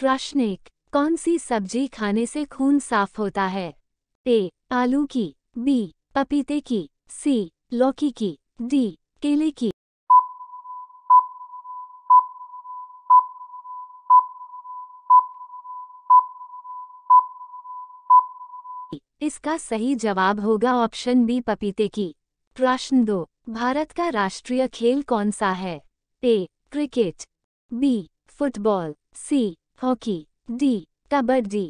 प्रश्न एक कौन सी सब्जी खाने से खून साफ होता है ए आलू की बी पपीते की सी लौकी की डी केले की इसका सही जवाब होगा ऑप्शन बी पपीते की प्रश्न दो भारत का राष्ट्रीय खेल कौन सा है A cricket B football C hockey D kabaddi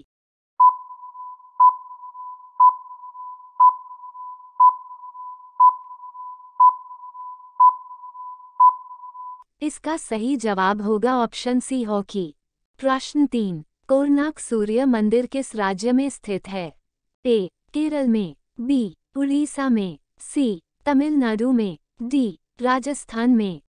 इसका सही जवाब होगा ऑप्शन सी हॉकी प्रश्न तीन कोरनाक सूर्य मंदिर किस राज्य में स्थित है ए केरल में बी उड़ीसा में सी तमिलनाडु में डी राजस्थान में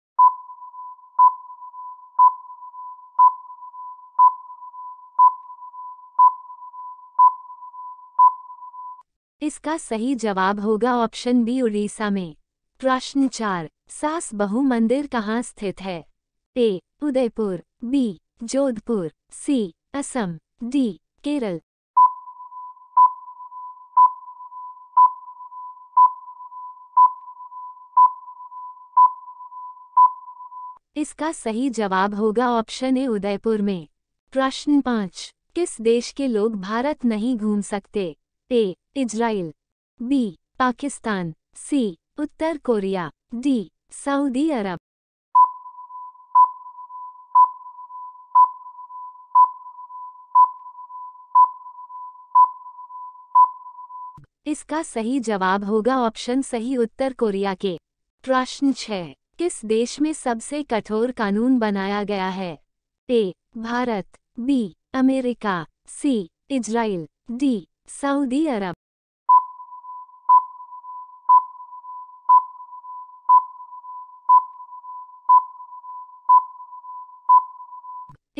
इसका सही जवाब होगा ऑप्शन बी उड़ीसा में प्रश्न चार सास बहु मंदिर कहाँ स्थित है A Udaipur B Jodhpur C Assam D Kerala इसका सही जवाब होगा ऑप्शन ए उदयपुर में प्रश्न पाँच किस देश के लोग भारत नहीं घूम सकते A Israel B Pakistan C उत्तर कोरिया डी सऊदी अरब इसका सही जवाब होगा ऑप्शन सही उत्तर कोरिया के प्रश्न छः किस देश में सबसे कठोर कानून बनाया गया है A Bharat B America C Israel D Saudi Arab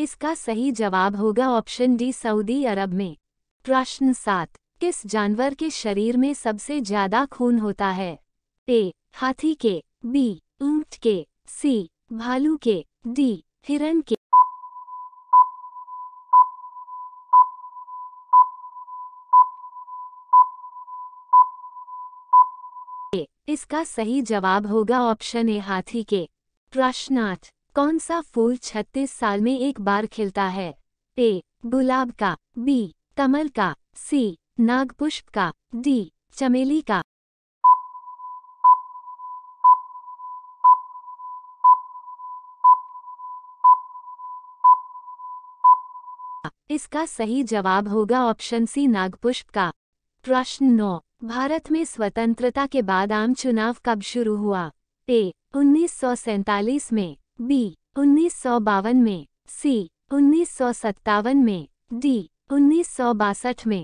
इसका सही जवाब होगा ऑप्शन डी सऊदी अरब में प्रश्न सात किस जानवर के शरीर में सबसे ज्यादा खून होता है ए हाथी के बी ऊंट के सी भालू के डी हिरण के इसका सही जवाब होगा ऑप्शन ए हाथी के प्रश्न आठ कौन सा फूल छत्तीस साल में एक बार खिलता है ए गुलाब का बी कमल का सी नागपुष्प का डी चमेली का इसका सही जवाब होगा ऑप्शन सी नागपुष्प का प्रश्न नौ भारत में स्वतंत्रता के बाद आम चुनाव कब शुरू हुआ ए उन्नीस में बी उन्नीस में सी उन्नीस में डी उन्नीस में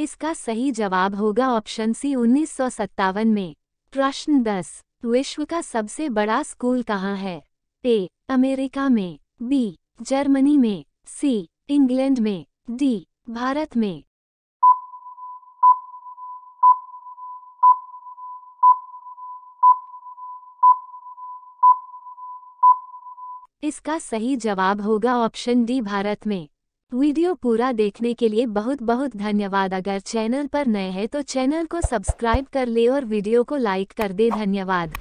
इसका सही जवाब होगा ऑप्शन सी उन्नीस में प्रश्न 10 विश्व का सबसे बड़ा स्कूल कहाँ है ए अमेरिका में बी जर्मनी में सी इंग्लैंड में डी भारत में इसका सही जवाब होगा ऑप्शन डी भारत में वीडियो पूरा देखने के लिए बहुत बहुत धन्यवाद अगर चैनल पर नए हैं तो चैनल को सब्सक्राइब कर ले और वीडियो को लाइक कर दे धन्यवाद